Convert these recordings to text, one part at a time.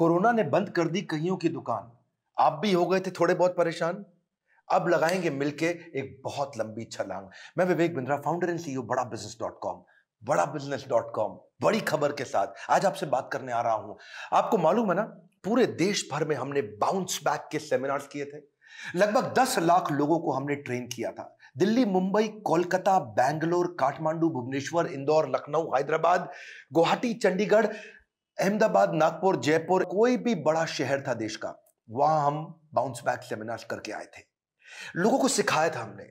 corona ने बंद कर दी कईयों की दुकान आप भी हो गए थे थोड़े बहुत परेशान अब लगाएंगे मिलके एक बहुत लंबी छलांग मैं Vivek Bindra founder and CEO Bada business dot com Bada business dot com बड़ी खबर के साथ आज आपसे बात करने आ रहा हूं आपको मालूम है ना पूरे देश भर में हमने बाउंस बैक के सेमिनार्स किए थे लगभग दस लाख लोगों को हमने ट्रेन किया था दिल्ली मुंबई कोलकाता बैंगलोर काठमांडू भुवनेश्वर इंदौर लखनऊ हैदराबाद गुवाहाटी चंडीगढ़ अहमदाबाद नागपुर जयपुर कोई भी बड़ा शहर था देश का वहां हम बाउंस बैक सेमिनार करके आए थे लोगों को सिखाया था हमने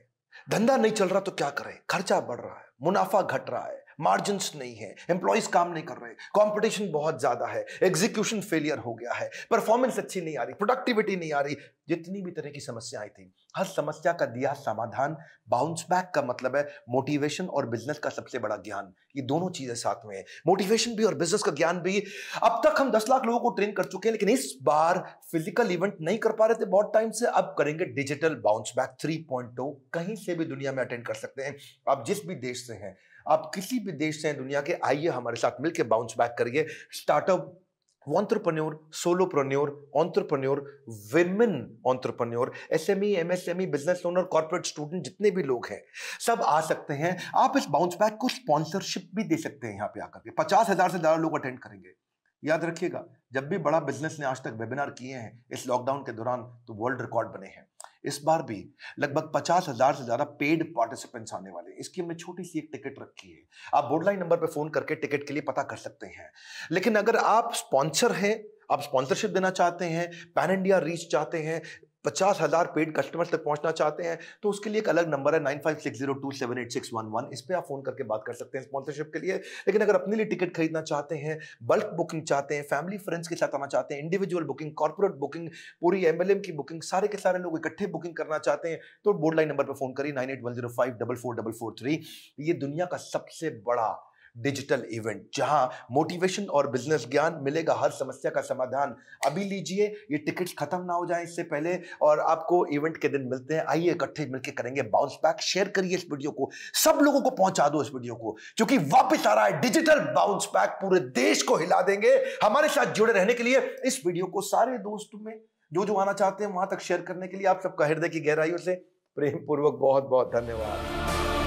धंधा नहीं चल रहा तो क्या करें खर्चा बढ़ रहा है मुनाफा घट रहा है मार्जिन नहीं है एम्प्लॉयज काम नहीं कर रहे कॉम्पिटिशन बहुत ज्यादा है एग्जीक्यूशन फेलियर हो गया है परफॉर्मेंस अच्छी नहीं आ रही प्रोडक्टिविटी नहीं आ रही जितनी भी तरह की समस्या आई थी हर समस्या का दिया समाधान बाउंस बैक का मतलब है मोटिवेशन और बिजनेस का सबसे बड़ा ज्ञान ये दोनों चीजें साथ में है मोटिवेशन भी और बिजनेस का ज्ञान भी अब तक हम दस लाख लोगों को ट्रेन कर चुके हैं लेकिन इस बार फिजिकल इवेंट नहीं कर पा रहे थे बहुत टाइम से अब करेंगे डिजिटल बाउंस बैक थ्री कहीं से भी दुनिया में अटेंड कर सकते हैं आप जिस भी देश से हैं आप किसी भी देश से हैं दुनिया के आइए हमारे साथ मिलकर बाउंस बैक करिए startup entrepreneur solopreneur entrepreneur women entrepreneur M E business owner corporate student जितने भी लोग हैं सब आ सकते हैं आप इस बाउंस बैक को स्पॉन्सरशिप भी दे सकते हैं यहाँ पे आकर के पचास हजार से ज्यादा लोग अटेंड करेंगे याद रखिएगा जब भी बड़ा बिजनेस ने आज तक वेबिनार किए हैं इस लॉकडाउन के दौरान तो वर्ल्ड रिकॉर्ड बने हैं इस बार भी लगभग पचास हजार से ज्यादा पेड पार्टिसिपेंट्स आने वाले हैं इसकी हमने छोटी सी एक टिकट रखी है आप बोर्डलाइन नंबर पर फोन करके टिकट के लिए पता कर सकते हैं लेकिन अगर आप स्पॉन्सर हैं आप स्पॉन्सरशिप देना चाहते हैं पैन इंडिया रीच चाहते हैं पचास हजार पेड कस्टमर्स तक पहुंचना चाहते हैं तो उसके लिए एक अलग नंबर है nine five six zero two seven eight six one one इस पर आप फोन करके बात कर सकते हैं स्पॉन्सरशिप के लिए लेकिन अगर अपने लिए टिकट खरीदना चाहते हैं बल्क बुकिंग चाहते हैं फैमिली फ्रेंड्स के साथ आना चाहते हैं इंडिविजुअल बुकिंग कॉर्पोरेट बुकिंग पूरी एम की बुकिंग सारे के सारे लोग इकट्ठे बुकिंग करना चाहते हैं तो बोर्ड लाइन नंबर पर फोन करिए nine eight one zero five double four double four three ये दुनिया का सबसे बड़ा डिजिटल इवेंट जहां मोटिवेशन और बिजनेस ज्ञान मिलेगा हर समस्या का समाधान अभी लीजिए ये टिकट्स खत्म ना हो जाए इससे पहले और आपको इवेंट के दिन मिलते हैं आइए इकट्ठे मिलकर करेंगे बाउंस बैक शेयर करिए इस वीडियो को सब लोगों को पहुंचा दो इस वीडियो को क्योंकि वापस आ रहा है डिजिटल बाउंस बैक पूरे देश को हिला देंगे हमारे साथ जुड़े रहने के लिए इस वीडियो को सारे दोस्तों में जो जो आना चाहते हैं वहां तक शेयर करने के लिए आप सबका हृदय की गहराइयों से प्रेम पूर्वक बहुत बहुत धन्यवाद